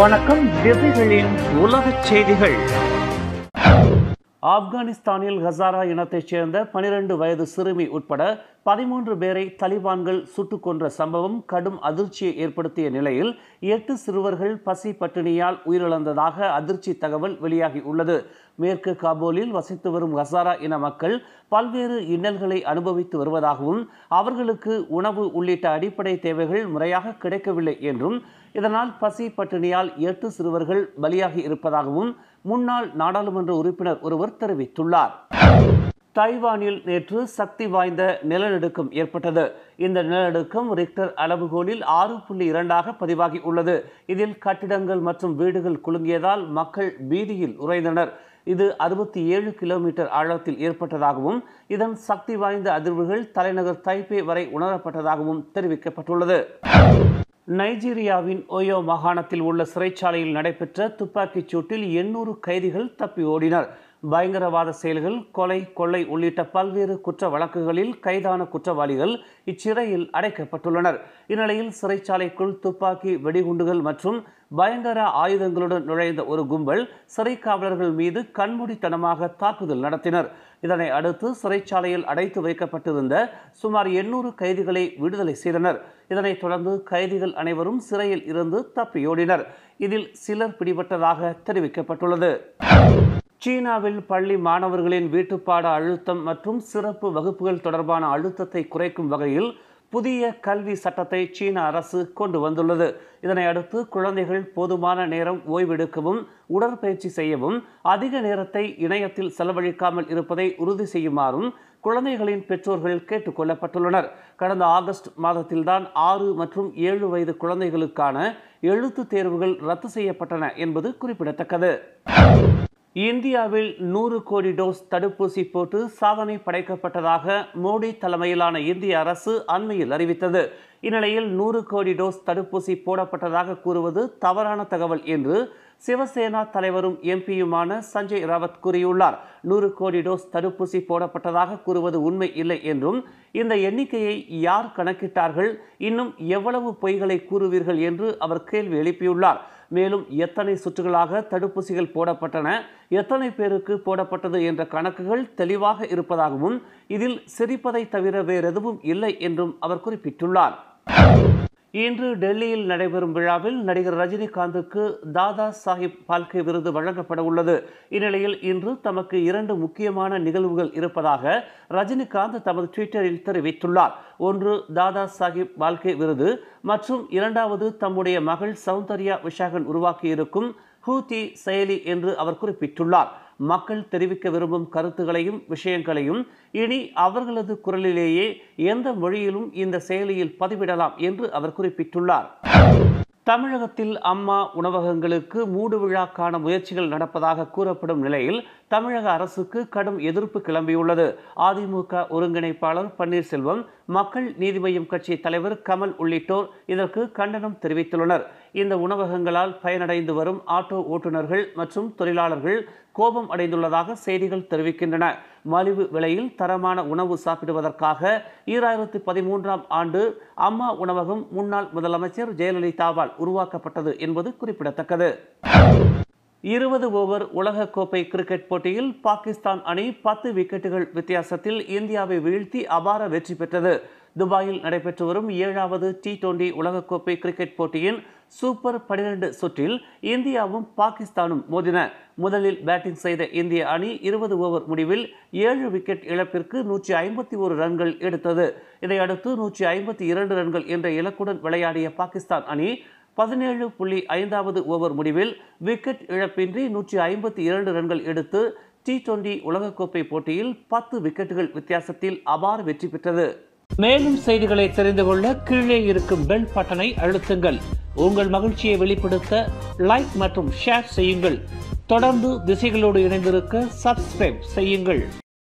வணக்கம் திசைகளின் உலக செய்திகள் ஆப்கானிஸ்தானில் ஹசாரா இனத்தைச் சேர்ந்த பனிரெண்டு வயது சிறுமி உட்பட பதிமூன்று பேரை தலிபான்கள் சுட்டுக் கொன்ற சம்பவம் கடும் அதிர்ச்சியை ஏற்படுத்திய நிலையில் எட்டு சிறுவர்கள் பசி பட்டினியால் உயிரிழந்ததாக அதிர்ச்சி தகவல் வெளியாகியுள்ளது மேற்கு காபோலில் வசித்து வரும் ஹசாரா இன மக்கள் பல்வேறு இன்னல்களை அனுபவித்து வருவதாகவும் அவர்களுக்கு உணவு உள்ளிட்ட அடிப்படை தேவைகள் முறையாக கிடைக்கவில்லை என்றும் இதனால் பசி பட்டினியால் எட்டு சிறுவர்கள் பலியாகி இருப்பதாகவும் முன்னாள் நாடாளுமன்ற உறுப்பினர் ஒருவர் தெரிவித்துள்ளார் தைவானில் நேற்று சக்தி வாய்ந்த நிலநடுக்கம் ஏற்பட்டது இந்த நிலநடுக்கம் ரிக்டர் அளவுகோலில் ஆறு புள்ளி இரண்டாக பதிவாகி உள்ளது இதில் கட்டிடங்கள் மற்றும் வீடுகள் குலுங்கியதால் மக்கள் பீதியில் உறைந்தனர் இது அறுபத்தி ஏழு கிலோமீட்டர் ஆழத்தில் ஏற்பட்டதாகவும் இதன் சக்தி வாய்ந்த அதிர்வுகள் தலைநகர் தைப்பே வரை உணரப்பட்டதாகவும் தெரிவிக்கப்பட்டுள்ளது நைஜீரியாவின் ஓயோ மாகாணத்தில் உள்ள சிறைச்சாலையில் நடைபெற்ற துப்பாக்கிச் சூட்டில் எண்ணூறு கைதிகள் தப்பி ஓடினர் பயங்கரவாத செயல்கள் கொலை கொள்ளை உள்ளிட்ட பல்வேறு குற்ற வழக்குகளில் கைதான குற்றவாளிகள் இச்சிறையில் அடைக்கப்பட்டுள்ளனர் இந்நிலையில் சிறைச்சாலைக்குள் துப்பாக்கி வெடிகுண்டுகள் மற்றும் பயங்கர ஆயுதங்களுடன் நுழைந்த ஒரு கும்பல் சிறை காவலர்கள் மீது கண்மூடித்தனமாக தாக்குதல் நடத்தினர் இதனை அடுத்து சிறைச்சாலையில் அடைத்து வைக்கப்பட்டிருந்த சுமார் எண்ணூறு கைதிகளை விடுதலை செய்தனர் இதனைத் தொடர்ந்து கைதிகள் அனைவரும் சிறையில் இருந்து தப்பியோடினர் இதில் சிலர் பிடிபட்டதாக தெரிவிக்கப்பட்டுள்ளது சீனாவில் பள்ளி மாணவர்களின் வீட்டுப்பாட அழுத்தம் மற்றும் சிறப்பு வகுப்புகள் தொடர்பான அழுத்தத்தை குறைக்கும் வகையில் புதிய கல்வி சட்டத்தை சீன அரசு கொண்டு வந்துள்ளது இதனை அடுத்து குழந்தைகள் போதுமான நேரம் ஓய்வெடுக்கவும் உடற்பயிற்சி செய்யவும் அதிக நேரத்தை இணையத்தில் செலவழிக்காமல் இருப்பதை உறுதி செய்யுமாறும் குழந்தைகளின் பெற்றோர்கள் கேட்டுக்கொள்ளப்பட்டுள்ளனர் கடந்த ஆகஸ்ட் மாதத்தில்தான் ஆறு மற்றும் ஏழு வயது குழந்தைகளுக்கான எழுத்து தேர்வுகள் ரத்து செய்யப்பட்டன என்பது குறிப்பிடத்தக்கது இந்தியாவில் நூறு கோடி டோஸ் தடுப்பூசி போட்டு சாதனை படைக்கப்பட்டதாக மோடி தலைமையிலான இந்திய அரசு அண்மையில் அறிவித்தது இந்நிலையில் நூறு கோடி டோஸ் தடுப்பூசி போடப்பட்டதாக கூறுவது தவறான தகவல் என்று சிவசேனா தலைவரும் எம்பியுமான சஞ்சய் ராவத் கூறியுள்ளார் நூறு கோடி டோஸ் தடுப்பூசி போடப்பட்டதாக கூறுவது உண்மை இல்லை என்றும் இந்த எண்ணிக்கையை யார் கணக்கிட்டார்கள் இன்னும் எவ்வளவு பொய்களை கூறுவீர்கள் என்று அவர் கேள்வி எழுப்பியுள்ளார் மேலும் எத்தனை சுற்றுகளாக தடுப்பூசிகள் போடப்பட்டன எத்தனை பேருக்கு போடப்பட்டது என்ற கணக்குகள் தெளிவாக இருப்பதாகவும் இதில் சிரிப்பதை தவிர வேறெதுவும் இல்லை என்றும் அவர் குறிப்பிட்டுள்ளார் இன்று டெல்லியில் நடைபெறும் விழாவில் நடிகர் ரஜினிகாந்துக்கு தாதா சாஹிப் பால்கே விருது வழங்கப்பட உள்ளது இந்நிலையில் இன்று தமக்கு இரண்டு முக்கியமான நிகழ்வுகள் இருப்பதாக ரஜினிகாந்த் தமது ட்விட்டரில் தெரிவித்துள்ளார் ஒன்று தாதா சாஹிப் பால்கே விருது மற்றும் இரண்டாவது தம்முடைய மகள் சௌந்தர்யா விஷாகன் உருவாக்கியிருக்கும் ஹூதி செயலி என்று அவர் குறிப்பிட்டுள்ளார் மக்கள் தெரிவிக்க விரும்பும் கருத்துகளையும் விஷயங்களையும் இனி அவர்களது குரலிலேயே எந்த மொழியிலும் இந்த செயலியில் பதிவிடலாம் என்று அவர் குறிப்பிட்டுள்ளார் தமிழகத்தில் அம்மா உணவகங்களுக்கு மூடு விழாக்கான முயற்சிகள் நடப்பதாக கூறப்படும் நிலையில் தமிழக அரசுக்கு கடும் எதிர்ப்பு கிளம்பியுள்ளது அதிமுக ஒருங்கிணைப்பாளர் பன்னீர்செல்வம் மக்கள் நீதி மய்யம் கட்சி தலைவர் கமல் உள்ளிட்டோர் இதற்கு கண்டனம் தெரிவித்துள்ளனர் இந்த உணவகங்களால் பயனடைந்து வரும் ஆட்டோ ஓட்டுநர்கள் மற்றும் தொழிலாளர்கள் கோபம் அடைந்துள்ளதாக செய்திகள் தெரிவிக்கின்றன மலிவு விலையில் தரமான உணவு சாப்பிடுவதற்காக ஈராயிரத்து பதிமூன்றாம் ஆண்டு அம்மா உணவகம் முன்னாள் முதலமைச்சர் ஜெயலலிதாவால் உருவாக்கப்பட்டது என்பது குறிப்பிடத்தக்கது இருபது ஓவர் உலகக்கோப்பை கிரிக்கெட் போட்டியில் பாகிஸ்தான் அணி பத்து விக்கெட்டுகள் வித்தியாசத்தில் இந்தியாவை வீழ்த்தி அபார வெற்றி பெற்றது துபாயில் நடைபெற்று வரும் ஏழாவது டி டுவெண்டி உலகக்கோப்பை கிரிக்கெட் போட்டியின் சூப்பர் பனிரெண்டு சுற்றில் இந்தியாவும் பாகிஸ்தானும் மோதின முதலில் பேட்டிங் செய்த இந்திய அணி இருபது ஓவர் முடிவில் ஏழு விக்கெட் இழப்பிற்கு நூற்றி ஐம்பத்தி ஒரு ரன்கள் எடுத்தது இதையடுத்து நூற்றி ஐம்பத்தி இரண்டு ரன்கள் என்ற இலக்குடன் விளையாடிய பாகிஸ்தான் அணி பதினேழு புள்ளி ஐந்தாவது ஓவர் முடிவில் விக்கெட் இழப்பின்றி நூற்றி ஐம்பத்தி இரண்டு ரன்கள் எடுத்து டி டுவெண்டி உலகக்கோப்பை போட்டியில் பத்து விக்கெட்டுகள் வித்தியாசத்தில் அபார் வெற்றி பெற்றது மேலும் செய்திகளை தெரிந்து கொள்ள கீழே இருக்கும் பெல் பட்டனை அழுத்துங்கள் உங்கள் மகிழ்ச்சியை வெளிப்படுத்த லைக் மற்றும் ஷேர் செய்யுங்கள் தொடர்ந்து திசைகளோடு இணைந்திருக்க சப்ஸ்கிரைப் செய்யுங்கள்